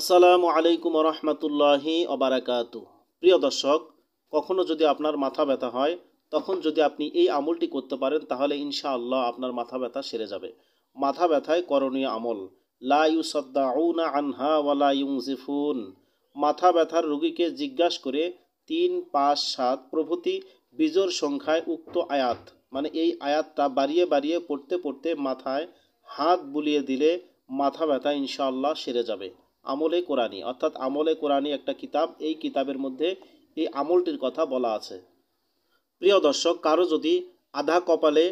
আসসালামু আলাইকুম রহমতুল্লাহি অবরাকাত প্রিয় দর্শক কখনও যদি আপনার মাথা ব্যথা হয় তখন যদি আপনি এই আমলটি করতে পারেন তাহলে ইনশাআল্লাহ আপনার মাথা ব্যথা সেরে যাবে মাথা ব্যথায় করণীয় আমল লা সদ্দাউনা আনহা ওয়ালা জিফুন মাথা ব্যথার রোগীকে জিজ্ঞাসা করে তিন পাঁচ সাত প্রভৃতি বিজোর সংখ্যায় উক্ত আয়াত মানে এই আয়াতটা বাড়িয়ে বাড়িয়ে পড়তে পড়তে মাথায় হাত বুলিয়ে দিলে মাথা ব্যথা ইনশাআল্লাহ সেরে যাবে আমলে কোরআনি অর্থাৎ আমলে কোরআনি একটা কিতাব এই কিতাবের মধ্যে এই আমলটির কথা বলা আছে প্রিয় দর্শক কারো যদি আধা কপালে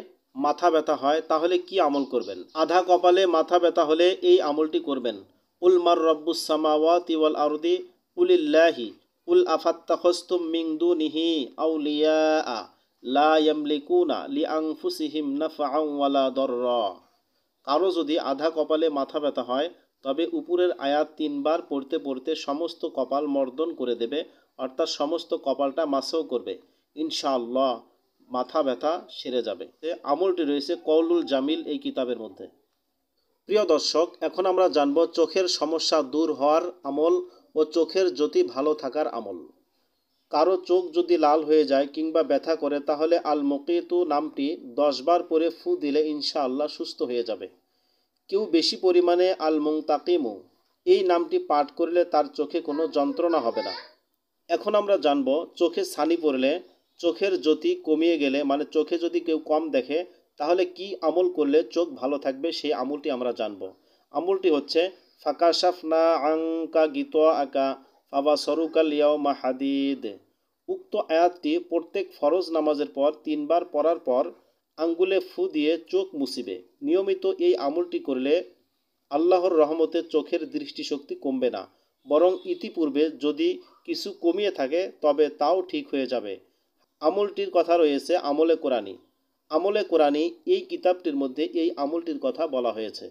মাথা ব্যথা হয় তাহলে কি আমল করবেন আধা কপালে মাথা ব্যথা হলে এই আমলটি করবেন উল মার তিওয়াল আরদি উলিল্লাহি উল আফাত্তাখস্তুম মিংদু নিহি আউলিয়া লা ইয়ামলিকুনা লি আংফুসিহিম নাফা ওয়ালা দর্র কারো যদি আধা কপালে মাথা ব্যথা হয় তবে উপরের আয়াত তিনবার পড়তে পড়তে সমস্ত কপাল মর্দন করে দেবে অর্থাৎ সমস্ত কপালটা মাসেও করবে ইনশাআল্লাহ মাথা ব্যথা সেরে যাবে এ আমলটি রয়েছে কৌলুল জামিল এই কিতাবের মধ্যে প্রিয় দর্শক এখন আমরা জানব চোখের সমস্যা দূর হওয়ার আমল ও চোখের জ্যোতি ভালো থাকার আমল কারো চোখ যদি লাল হয়ে যায় কিংবা ব্যথা করে তাহলে আল মকিতু নামটি দশবার পরে ফু দিলে ইনশাআল্লাহ সুস্থ হয়ে যাবে কেউ বেশি পরিমাণে আল মুংতাকিমু এই নামটি পাঠ করলে তার চোখে কোনো যন্ত্রণা হবে না এখন আমরা জানব চোখে ছানি পড়লে চোখের জ্যোতি কমিয়ে গেলে মানে চোখে যদি কেউ কম দেখে তাহলে কি আমল করলে চোখ ভালো থাকবে সেই আমলটি আমরা জানব আমলটি হচ্ছে ফাঁকা সাফনা আংকা গীত আঁকা ফাবা সরুকাল ইয়াউমা হাদিদ উক্ত আয়াতটি প্রত্যেক ফরজ নামাজের পর তিনবার পড়ার পর আঙ্গুলে ফু দিয়ে চোখ মুসিবে নিয়মিত এই আমলটি করলে আল্লাহর রহমতে চোখের দৃষ্টিশক্তি কমবে না বরং ইতিপূর্বে যদি কিছু কমিয়ে থাকে তবে তাও ঠিক হয়ে যাবে আমলটির কথা রয়েছে আমলে কোরআনি আমলে কোরআনি এই কিতাবটির মধ্যে এই আমলটির কথা বলা হয়েছে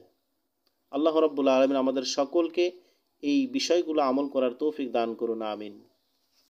আল্লাহ রব্বুল্লা আলমিন আমাদের সকলকে এই বিষয়গুলো আমল করার তৌফিক দান করুন আমিন